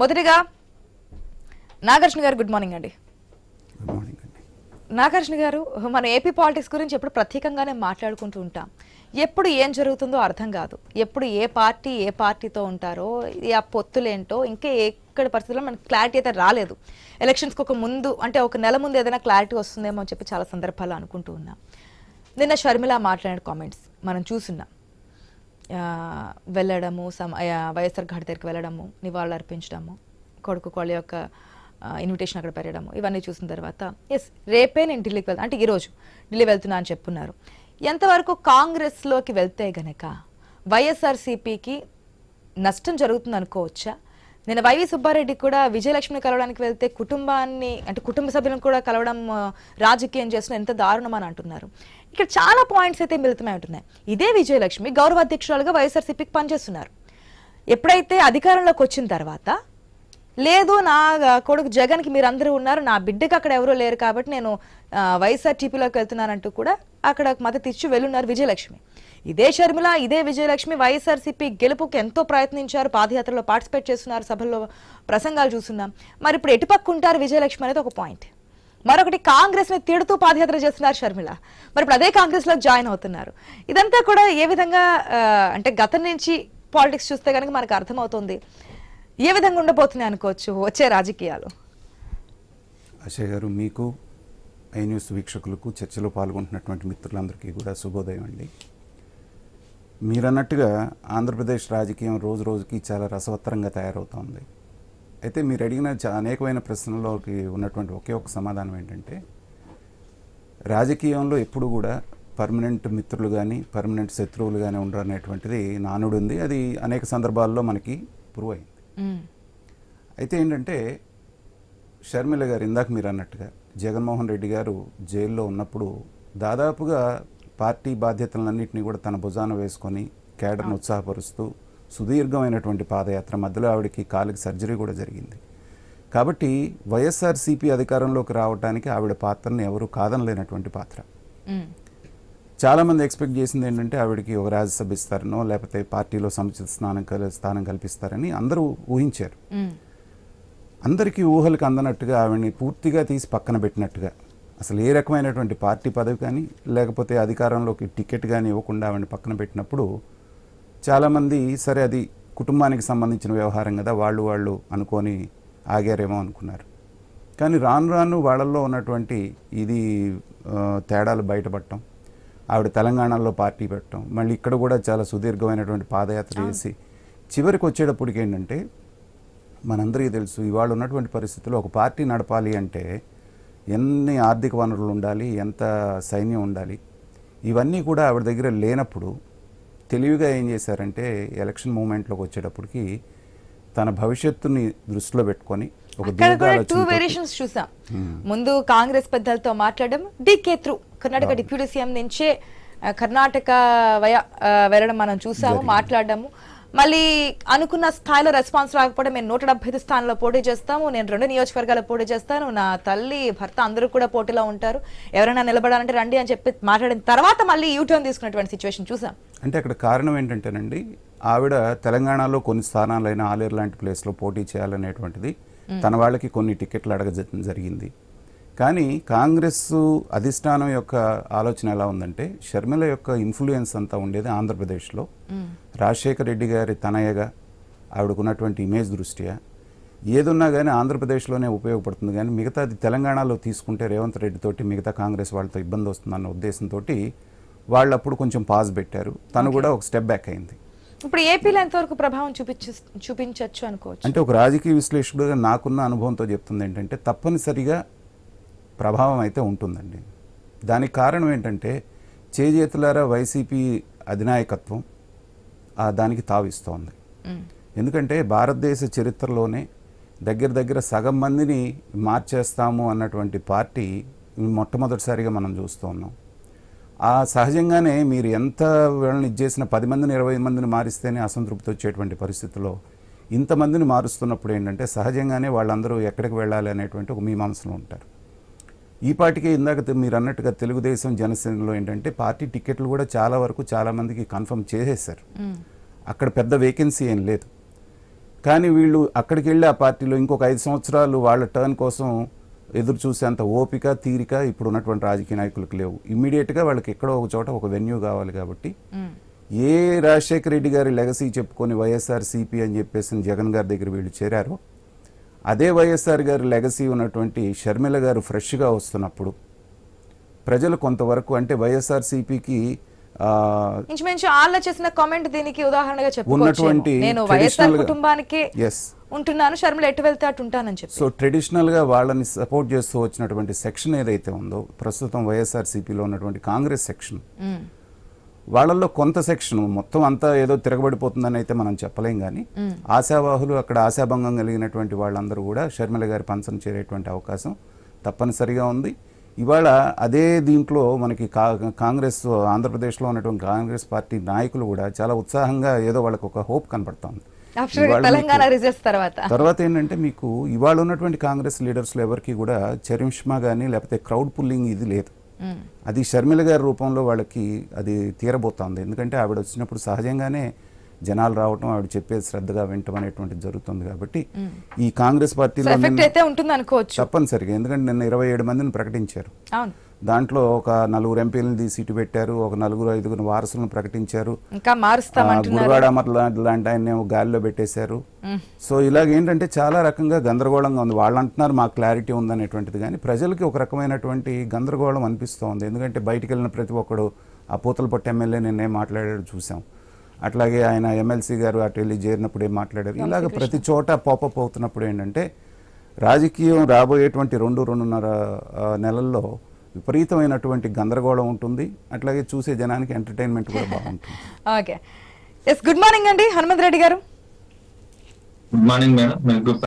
మొదటిగా నాగార్జున గారు good morning అండి నాగార్జున గారు మనం ఏపీ పాలిటిక్స్ గురించి ఎప్పుడు ప్రత్యేకంగానే మాట్లాడుకుంటూ ఉంటాం ఎప్పుడు ఏం జరుగుతుందో అర్థం కాదు ఎప్పుడు ఏ పార్టీ ఏ పార్టీతో ఉంటారో ఆ పొత్తులేంటో ఇంకా ఎక్కడ పరిస్థితుల్లో మనకు క్లారిటీ అయితే రాలేదు ఎలక్షన్స్కి ఒక ముందు అంటే ఒక నెల ముందు ఏదైనా క్లారిటీ వస్తుందేమో అని చెప్పి చాలా సందర్భాలు అనుకుంటూ ఉన్నాం నిన్న షర్మిల మాట్లాడిన కామెంట్స్ మనం చూసున్నాం వెళ్ళడము సమ వైఎస్ఆర్ ఘాట్ దగ్గరికి వెళ్ళడము నివాళులు అర్పించడము కొడుకు కోళ్ళ యొక్క ఇన్విటేషన్ అక్కడ పెరగడము ఇవన్నీ చూసిన తర్వాత ఎస్ రేపే నేను ఢిల్లీకి వెళ్తాను అంటే ఈరోజు ఢిల్లీ వెళ్తున్నా అని చెప్పున్నారు ఎంతవరకు కాంగ్రెస్లోకి వెళ్తే గనక వైఎస్ఆర్సీపీకి నష్టం జరుగుతుంది అనుకోవచ్చా నేను వైవి సుబ్బారెడ్డి కూడా విజయలక్ష్మిని కలవడానికి వెళ్తే కుటుంబాన్ని అంటే కుటుంబ సభ్యులను కూడా కలవడం రాజకీయం చేస్తున్న ఎంత దారుణం అని అంటున్నారు ఇక్కడ చాలా పాయింట్స్ అయితే మిళితమై ఉంటున్నాయి ఇదే విజయలక్ష్మి గౌరవ అధ్యక్షురాలుగా వైఎస్ఆర్సీపీకి పనిచేస్తున్నారు ఎప్పుడైతే అధికారంలోకి వచ్చిన తర్వాత లేదు నా కొడుకు జగన్కి మీరందరూ ఉన్నారు నా బిడ్డకి అక్కడ ఎవరూ లేరు కాబట్టి నేను వైఎస్ఆర్టీపీలోకి వెళ్తున్నానంటూ కూడా అక్కడ మద్దతు ఇచ్చి వెళ్ళున్నారు విజయలక్ష్మి ఇదే షర్మిల ఇదే విజయలక్ష్మి వైఎస్ఆర్సీపీ గెలుపుకి ఎంతో ప్రయత్నించారు పాదయాత్రలో పార్టిసిపేట్ చేస్తున్నారు సభల్లో ప్రసంగాలు చూస్తున్నాం మరి ఇప్పుడు ఎటుపక్కుంటారు విజయలక్ష్మి అనేది ఒక పాయింట్ మరొకటి కాంగ్రెస్ ని తిడుతూ పాదయాత్ర చేస్తున్నారు షర్మిల మరి ఇప్పుడు అదే కాంగ్రెస్ లో జాయిన్ అవుతున్నారు ఇదంతా కూడా ఏ విధంగా అంటే గతం నుంచి పాలిటిక్స్ చూస్తే కనుక మనకు అర్థమవుతుంది ఏ విధంగా ఉండబోతున్నాయి అనుకోవచ్చు వచ్చే రాజకీయాలు అశయ్ గారు మీకు ఐ న్యూస్ వీక్షకులకు చర్చలో పాల్గొంటున్నటువంటి మిత్రులందరికీ కూడా శుభోదయం అండి మీరన్నట్టుగా ఆంధ్రప్రదేశ్ రాజకీయం రోజు రోజుకి చాలా రసవత్తరంగా తయారవుతోంది అయితే మీరు అడిగిన అనేకమైన ప్రశ్నలోకి ఉన్నటువంటి ఒకే ఒక సమాధానం ఏంటంటే రాజకీయంలో ఎప్పుడు కూడా పర్మనెంట్ మిత్రులు కానీ పర్మనెంట్ శత్రువులు కానీ ఉండరు అనేటువంటిది నానుడు ఉంది అది అనేక సందర్భాల్లో మనకి ప్రూవ్ అయింది అయితే ఏంటంటే షర్మిల గారు ఇందాక మీరు అన్నట్టుగా జగన్మోహన్ రెడ్డి గారు జైల్లో ఉన్నప్పుడు దాదాపుగా పార్టీ బాధ్యతలన్నింటినీ కూడా తన భుజాన వేసుకొని కేడర్ను ఉత్సాహపరుస్తూ సుదీర్ఘమైనటువంటి పాదయాత్ర మధ్యలో ఆవిడకి కాలుకి సర్జరీ కూడా జరిగింది కాబట్టి వైఎస్ఆర్సీపీ అధికారంలోకి రావడానికి ఆవిడ పాత్రను ఎవరు కాదనలేనటువంటి పాత్ర చాలామంది ఎక్స్పెక్ట్ చేసింది ఏంటంటే ఆవిడకి ఒక రాజ్యసభ ఇస్తారనో లేకపోతే పార్టీలో సముచిత స్నానం స్థానం కల్పిస్తారని అందరూ ఊహించారు అందరికీ ఊహలకు అందనట్టుగా ఆవిడని పూర్తిగా తీసి పక్కన పెట్టినట్టుగా అసలు ఏ రకమైనటువంటి పార్టీ పదవి కానీ లేకపోతే అధికారంలోకి టికెట్ కానీ ఇవ్వకుండా ఆవిడని పక్కన పెట్టినప్పుడు చాలామంది సరే అది కుటుంబానికి సంబంధించిన వ్యవహారం కదా వాళ్ళు వాళ్ళు అనుకొని ఆగారేమో అనుకున్నారు కానీ రాను రాను వాళ్ళల్లో ఉన్నటువంటి ఇది తేడాలు బయటపడటం ఆవిడ తెలంగాణలో పార్టీ పెట్టడం మళ్ళీ ఇక్కడ కూడా చాలా సుదీర్ఘమైనటువంటి పాదయాత్ర చేసి చివరికి వచ్చేటప్పటికి ఏంటంటే మనందరికీ తెలుసు ఇవాళ ఉన్నటువంటి పరిస్థితుల్లో ఒక పార్టీ నడపాలి అంటే ఎన్ని ఆర్థిక వనరులు ఉండాలి ఎంత సైన్యం ఉండాలి ఇవన్నీ కూడా ఆవిడ దగ్గర లేనప్పుడు తెలివిగా ఏం చేశారంటే ఎలక్షన్ మూమెంట్లోకి వచ్చేటప్పటికి తన భవిష్యత్తుని దృష్టిలో పెట్టుకొని టూ వేరియేషన్స్ చూసాం ముందు కాంగ్రెస్ పెద్దలతో మాట్లాడడం DK through Karnataka deputy CM నుంచే కర్ణాటక వయ వెళ్ళడం మనం చూసాము మాట్లాడడము మళ్ళీ అనుకున్న స్థాయిలో రెస్పాన్స్ రాకపోతే మేము నూట డెబ్బై ఐదు స్థానంలో పోటీ చేస్తాము నేను రెండు నియోజకవర్గాలు పోటీ చేస్తాను నా తల్లి భర్త అందరూ కూడా పోటీలో ఉంటారు ఎవరైనా నిలబడాలంటే రండి అని చెప్పి మాట్లాడిన తర్వాత మళ్ళీ యూటర్న్ తీసుకున్నటువంటి సిచ్యువేషన్ చూసాం అంటే అక్కడ కారణం ఏంటంటేనండి ఆవిడ తెలంగాణలో కొన్ని స్థానాలైన ఆలేరు లాంటి ప్లేస్లో పోటీ చేయాలనేటువంటిది తన వాళ్ళకి కొన్ని టికెట్లు అడగ జరిగింది కానీ కాంగ్రెస్ అధిష్టానం యొక్క ఆలోచన ఎలా ఉందంటే షర్మిల యొక్క ఇన్ఫ్లుయెన్స్ అంతా ఉండేది ఆంధ్రప్రదేశ్లో రాజశేఖర్ రెడ్డి గారి తనయ్యగా ఆవిడకున్నటువంటి ఇమేజ్ దృష్ట్యా ఏదున్నా కానీ ఆంధ్రప్రదేశ్లోనే ఉపయోగపడుతుంది కానీ అది తెలంగాణలో తీసుకుంటే రేవంత్ రెడ్డితోటి మిగతా కాంగ్రెస్ వాళ్ళతో ఇబ్బంది వస్తుందన్న ఉద్దేశంతో వాళ్ళు అప్పుడు కొంచెం పాజ్ పెట్టారు తను కూడా ఒక స్టెప్ బ్యాక్ అయింది ఇప్పుడు ఏపీలో ఎంతవరకు ప్రభావం చూపించు చూపించవచ్చు అనుకోవచ్చు అంటే ఒక రాజకీయ విశ్లేషకుడుగా నాకున్న అనుభవంతో చెప్తుంది ఏంటంటే తప్పనిసరిగా ప్రభావం అయితే ఉంటుందండి దానికి కారణం ఏంటంటే చేజేతులారా వైసీపీ అధినాయకత్వం దానికి తావిస్తోంది ఎందుకంటే భారతదేశ చరిత్రలోనే దగ్గర దగ్గర సగం మందిని మార్చేస్తాము అన్నటువంటి పార్టీ మొట్టమొదటిసారిగా మనం చూస్తూ ఉన్నాం ఆ సహజంగానే మీరు ఎంత వీళ్ళని ఇచ్చేసిన పది మందిని ఇరవై మందిని మారిస్తేనే అసంతృప్తి వచ్చేటువంటి పరిస్థితిలో ఇంతమందిని మారుస్తున్నప్పుడు ఏంటంటే సహజంగానే వాళ్ళందరూ ఎక్కడికి వెళ్ళాలి అనేటువంటి ఒక మీమాంసలో ఉంటారు ఈ పాటికే ఇందాక మీరు అన్నట్టుగా తెలుగుదేశం జనసేనలో ఏంటంటే పార్టీ టికెట్లు కూడా చాలా వరకు చాలామందికి కన్ఫర్మ్ చేసేసారు అక్కడ పెద్ద వేకెన్సీ ఏం లేదు కానీ వీళ్ళు అక్కడికి వెళ్ళి ఆ పార్టీలో ఇంకొక ఐదు సంవత్సరాలు వాళ్ళ టర్న్ కోసం ఎదురు చూసేంత ఓపిక తీరిక ఇప్పుడు ఉన్నటువంటి రాజకీయ నాయకులకు లేవు ఇమ్మీడియట్గా వాళ్ళకి ఎక్కడో ఒక చోట ఒక వెన్యూ కావాలి కాబట్టి ఏ రాజశేఖర రెడ్డి గారి లెగసీ చెప్పుకొని వైఎస్ఆర్ సిపి అని చెప్పేసి జగన్ గారి దగ్గర వీళ్ళు చేరారో అదే వైఎస్ఆర్ గారి లెగసీ ఉన్నటువంటి షర్మిల గారు ఫ్రెష్గా వస్తున్నప్పుడు ప్రజలు కొంతవరకు అంటే వైఎస్ఆర్సీపీకి ఇంచుమించు ఆళ్ళ చేసిన కామెంట్ దీనికి ఉదాహరణగా ఉన్నటువంటి నేను వైఎస్ఆర్ ఉంటున్నాను షర్మిల ఎటు వెళ్తే అటు ఉంటానని చెప్పి సో ట్రెడిషనల్ గా వాళ్ళని సపోర్ట్ చేస్తూ వచ్చినటువంటి సెక్షన్ ఏదైతే ఉందో ప్రస్తుతం వైఎస్ఆర్సీపీలో ఉన్నటువంటి కాంగ్రెస్ సెక్షన్ వాళ్ళల్లో కొంత సెక్షన్ మొత్తం అంతా ఏదో తిరగబడిపోతుందని అయితే మనం చెప్పలేం కానీ ఆశావాహులు అక్కడ ఆశాభంగం కలిగినటువంటి వాళ్ళందరూ కూడా షర్మిల గారి పంచం చేరేటువంటి అవకాశం తప్పనిసరిగా ఉంది ఇవాళ అదే దీంట్లో మనకి కాంగ్రెస్ ఆంధ్రప్రదేశ్లో ఉన్నటువంటి కాంగ్రెస్ పార్టీ నాయకులు కూడా చాలా ఉత్సాహంగా ఏదో వాళ్ళకి ఒక హోప్ కనపడతా ఉంది తర్వాత ఏంటంటే మీకు ఇవాళ ఉన్నటువంటి కాంగ్రెస్ లీడర్స్లో ఎవరికి కూడా చరిష్మా కానీ లేకపోతే క్రౌడ్ పుల్లింగ్ ఇది లేదు అది షర్మిల గారి రూపంలో వాళ్ళకి అది తీరబోతోంది ఎందుకంటే ఆవిడ వచ్చినప్పుడు సహజంగానే జనాలు రావటం ఆవిడ చెప్పేది శ్రద్ధగా వింటం అనేటువంటిది జరుగుతుంది కాబట్టి ఈ కాంగ్రెస్ పార్టీలో తప్పనిసరిగా ఎందుకంటే నిన్న ఇరవై ఏడు మందిని ప్రకటించారు దాంట్లో ఒక నలుగురు ఎంపీలను తీసి ఇటు పెట్టారు ఒక నలుగురు ఐదుగురు వారసులను ప్రకటించారు గురువాడ మరి లాంటి ఆయన గాలిలో పెట్టేశారు సో ఇలాగేంటంటే చాలా రకంగా గందరగోళంగా ఉంది వాళ్ళు అంటున్నారు మాకు క్లారిటీ ఉందనేటువంటిది కానీ ప్రజలకి ఒక రకమైనటువంటి గందరగోళం అనిపిస్తోంది ఎందుకంటే బయటకు వెళ్ళిన ప్రతి ఒక్కడు ఆ పూతల పట్టు ఎమ్మెల్యే నిన్నే మాట్లాడాడు చూసాం అట్లాగే ఆయన ఎమ్మెల్సీ గారు అటు వెళ్ళి చేరినప్పుడే మాట్లాడారు ఇలాగ ప్రతి చోట పాపప్ అవుతున్నప్పుడు ఏంటంటే రాజకీయం రాబోయేటువంటి రెండు రెండున్నర నెలల్లో విపరీతమైనటువంటి గందరగోళం ఉంటుంది అట్లాగే చూసే జనానికి ఎంటర్టైన్మెంట్ కూడా బాగుంటుంది ఓకే ఎస్ గుడ్ మార్నింగ్ అండి హనుమంత్ రెడ్డి గారు గుడ్ మార్నింగ్ మేడం